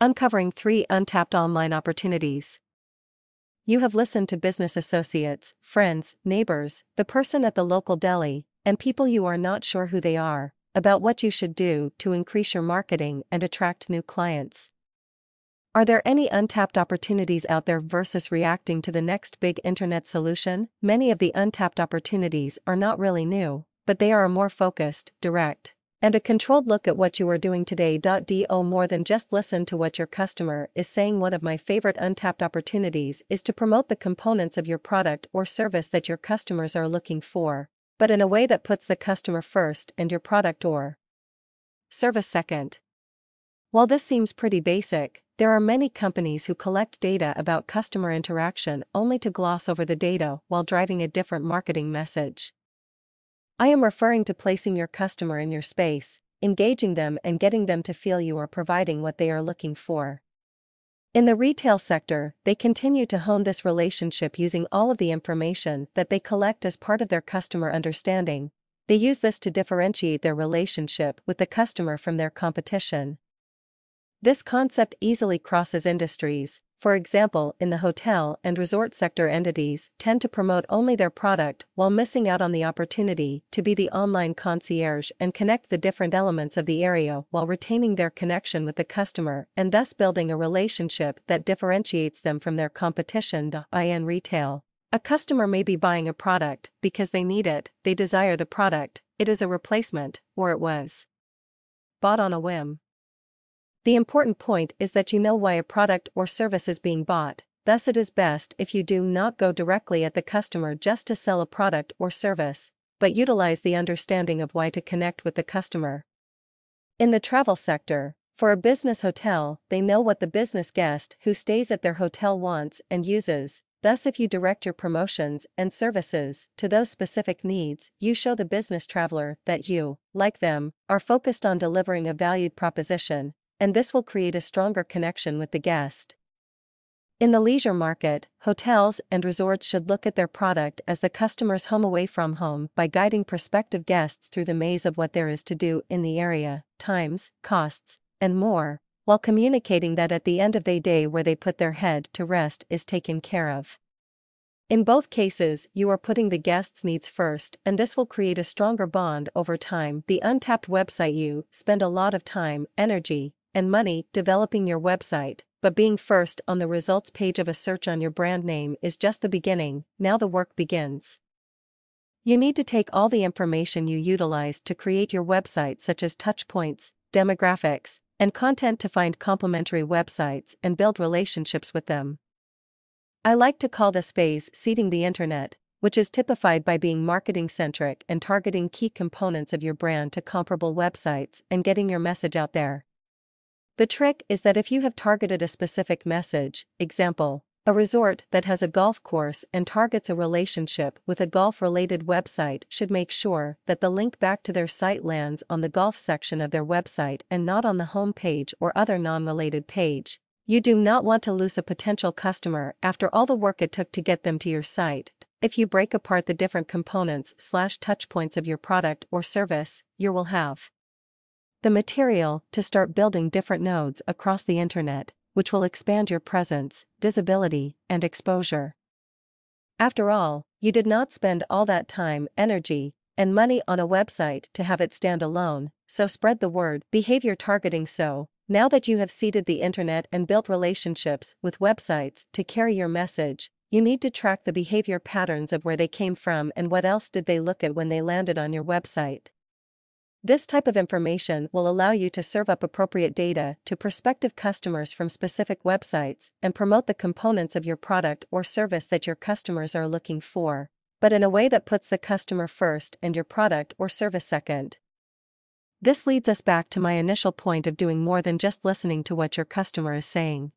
Uncovering three untapped online opportunities. You have listened to business associates, friends, neighbors, the person at the local deli, and people you are not sure who they are, about what you should do to increase your marketing and attract new clients. Are there any untapped opportunities out there versus reacting to the next big internet solution? Many of the untapped opportunities are not really new, but they are more focused, direct, and a controlled look at what you are doing today. Do more than just listen to what your customer is saying. One of my favorite untapped opportunities is to promote the components of your product or service that your customers are looking for, but in a way that puts the customer first and your product or service second. While this seems pretty basic, there are many companies who collect data about customer interaction only to gloss over the data while driving a different marketing message. I am referring to placing your customer in your space, engaging them and getting them to feel you are providing what they are looking for. In the retail sector, they continue to hone this relationship using all of the information that they collect as part of their customer understanding. They use this to differentiate their relationship with the customer from their competition. This concept easily crosses industries, for example in the hotel and resort sector entities tend to promote only their product while missing out on the opportunity to be the online concierge and connect the different elements of the area while retaining their connection with the customer and thus building a relationship that differentiates them from their competition. IN Retail a customer may be buying a product because they need it, they desire the product, it is a replacement, or it was bought on a whim. The important point is that you know why a product or service is being bought, thus it is best if you do not go directly at the customer just to sell a product or service, but utilize the understanding of why to connect with the customer. In the travel sector, for a business hotel, they know what the business guest who stays at their hotel wants and uses, thus if you direct your promotions and services to those specific needs, you show the business traveler that you, like them, are focused on delivering a valued proposition, and this will create a stronger connection with the guest. In the leisure market, hotels and resorts should look at their product as the customer's home away from home by guiding prospective guests through the maze of what there is to do in the area, times, costs, and more, while communicating that at the end of the day where they put their head to rest is taken care of. In both cases, you are putting the guest's needs first, and this will create a stronger bond over time. The untapped website you spend a lot of time, energy, and money developing your website, but being first on the results page of a search on your brand name is just the beginning, now the work begins. You need to take all the information you utilize to create your website, such as touchpoints, demographics, and content, to find complementary websites and build relationships with them. I like to call this phase seeding the internet, which is typified by being marketing centric and targeting key components of your brand to comparable websites and getting your message out there. The trick is that if you have targeted a specific message, example, a resort that has a golf course and targets a relationship with a golf-related website should make sure that the link back to their site lands on the golf section of their website and not on the home page or other non-related page. You do not want to lose a potential customer after all the work it took to get them to your site. If you break apart the different components slash touchpoints of your product or service, you will have the material to start building different nodes across the internet, which will expand your presence, visibility, and exposure. After all, you did not spend all that time, energy, and money on a website to have it stand alone, so spread the word behavior targeting so. Now that you have seeded the internet and built relationships with websites to carry your message, you need to track the behavior patterns of where they came from and what else did they look at when they landed on your website. This type of information will allow you to serve up appropriate data to prospective customers from specific websites and promote the components of your product or service that your customers are looking for, but in a way that puts the customer first and your product or service second. This leads us back to my initial point of doing more than just listening to what your customer is saying.